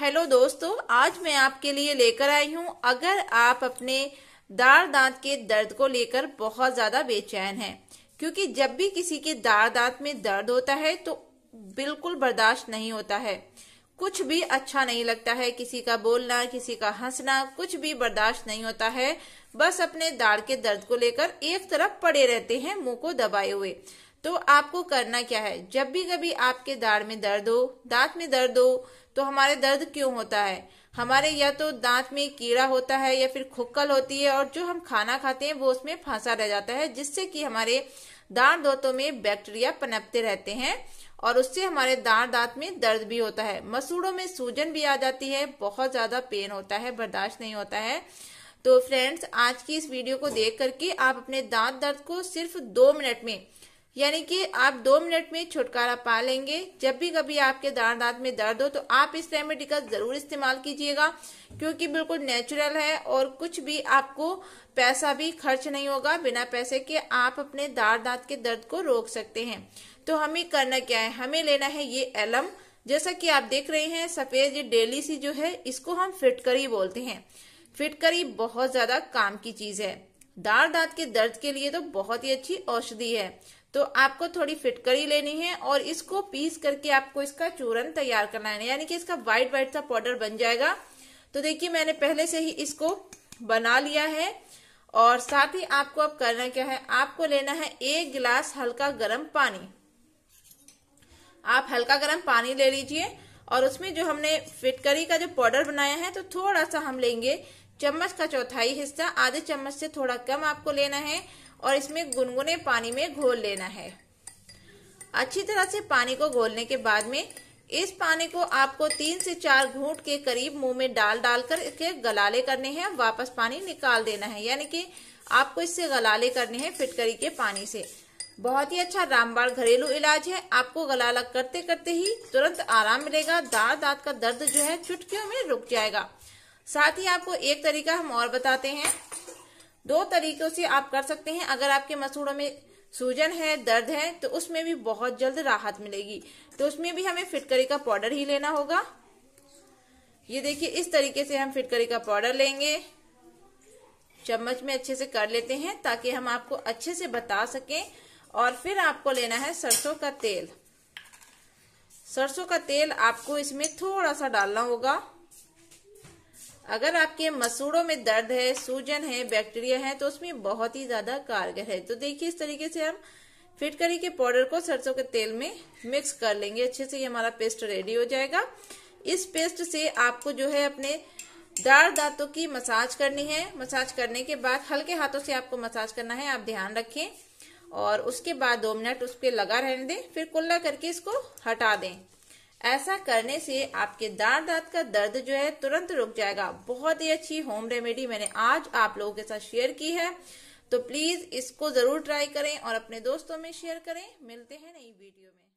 hello दोस्तों आज मैं आपके लिए लेकर आई हूँ अगर आप अपने दार दांत के दर्द को लेकर बहुत ज्यादा बेचैन हैं क्योंकि जब भी किसी के दार दांत में दर्द होता है तो बिल्कुल बर्दाश्त नहीं होता है कुछ भी अच्छा नहीं लगता है किसी का बोलना किसी का हंसना कुछ भी बर्दाश्त नहीं होता है बस अपने दाढ़ के दर्द को लेकर एक तरफ पड़े रहते हैं मुंह को दबाए हुए तो आपको करना क्या है जब भी कभी आपके दाढ़ में दर्द हो दांत में दर्द हो तो हमारे दर्द क्यों होता है हमारे या तो दांत में कीड़ा होता है या फिर खुक्कल होती है और जो हम खाना खाते हैं वो उसमें फांसा रह जाता है जिससे कि हमारे दांत दांतों में बैक्टीरिया पनपते रहते हैं और उससे हमारे दांत दांत में दर्द भी होता है मसूड़ों में सूजन भी आ जाती है बहुत ज्यादा पेन होता है बर्दाश्त नहीं होता है तो फ्रेंड्स आज की इस वीडियो को देख करके आप अपने दांत दर्द को सिर्फ दो मिनट में यानी कि आप दो मिनट में छुटकारा पा लेंगे जब भी कभी आपके दाढ़ दांत में दर्द हो तो आप इस रेमेडी का जरूर इस्तेमाल कीजिएगा क्योंकि बिल्कुल नेचुरल है और कुछ भी आपको पैसा भी खर्च नहीं होगा बिना पैसे के आप अपने दाढ़ दांत के दर्द को रोक सकते हैं तो हमें करना क्या है हमें लेना है ये एलम जैसा कि आप देख रहे हैं सफेद ये डेली सी जो है इसको हम फिटकरी बोलते हैं फिटकरी बहुत ज्यादा काम की चीज है दाढ़ दांत के दर्द के लिए तो बहुत ही अच्छी औषधि है तो आपको थोड़ी फिटकरी लेनी है और इसको पीस करके आपको इसका चूरन तैयार करना है यानी कि इसका व्हाइट व्हाइट सा पाउडर बन जाएगा तो देखिए मैंने पहले से ही इसको बना लिया है और साथ ही आपको अब करना क्या है आपको लेना है एक गिलास हल्का गर्म पानी आप हल्का गर्म पानी ले लीजिए और उसमें जो हमने फिटकरी का जो पाउडर बनाया है तो थोड़ा सा हम लेंगे चम्मच का चौथाई हिस्सा आधे चम्मच से थोड़ा कम आपको लेना है और इसमें गुनगुने पानी में घोल लेना है अच्छी तरह से पानी को घोलने के बाद में इस पानी को आपको तीन से चार घूट के करीब मुंह में डाल डाल कर इसके गलाले करने हैं वापस पानी निकाल देना है यानी कि आपको इससे गलाले करने हैं फिटकरी के पानी से बहुत ही अच्छा रामबाण घरेलू इलाज है आपको गलाला करते करते ही तुरंत आराम मिलेगा दाँत दाँत का दर्द जो है चुटकियों में रुक जाएगा साथ ही आपको एक तरीका हम और बताते हैं दो तरीकों से आप कर सकते हैं अगर आपके मसूड़ों में सूजन है दर्द है तो उसमें भी बहुत जल्द राहत मिलेगी तो उसमें भी हमें फिटकरी का पाउडर ही लेना होगा ये देखिए इस तरीके से हम फिटकरी का पाउडर लेंगे चम्मच में अच्छे से कर लेते हैं ताकि हम आपको अच्छे से बता सकें और फिर आपको लेना है सरसों का तेल सरसों का तेल आपको इसमें थोड़ा सा डालना होगा अगर आपके मसूड़ों में दर्द है सूजन है बैक्टीरिया है तो उसमें बहुत ही ज्यादा कारगर है तो देखिए इस तरीके से हम फिटकरी के पाउडर को सरसों के तेल में मिक्स कर लेंगे अच्छे से ये हमारा पेस्ट रेडी हो जाएगा इस पेस्ट से आपको जो है अपने दाढ़ दांतों की मसाज करनी है मसाज करने के बाद हल्के हाथों से आपको मसाज करना है आप ध्यान रखें और उसके बाद दो मिनट उस पर लगा रहने दें फिर कुल्ला करके इसको हटा दें ऐसा करने से आपके दांत दांत का दर्द जो है तुरंत रुक जाएगा बहुत ही अच्छी होम रेमेडी मैंने आज आप लोगों के साथ शेयर की है तो प्लीज इसको जरूर ट्राई करें और अपने दोस्तों में शेयर करें मिलते हैं नई वीडियो में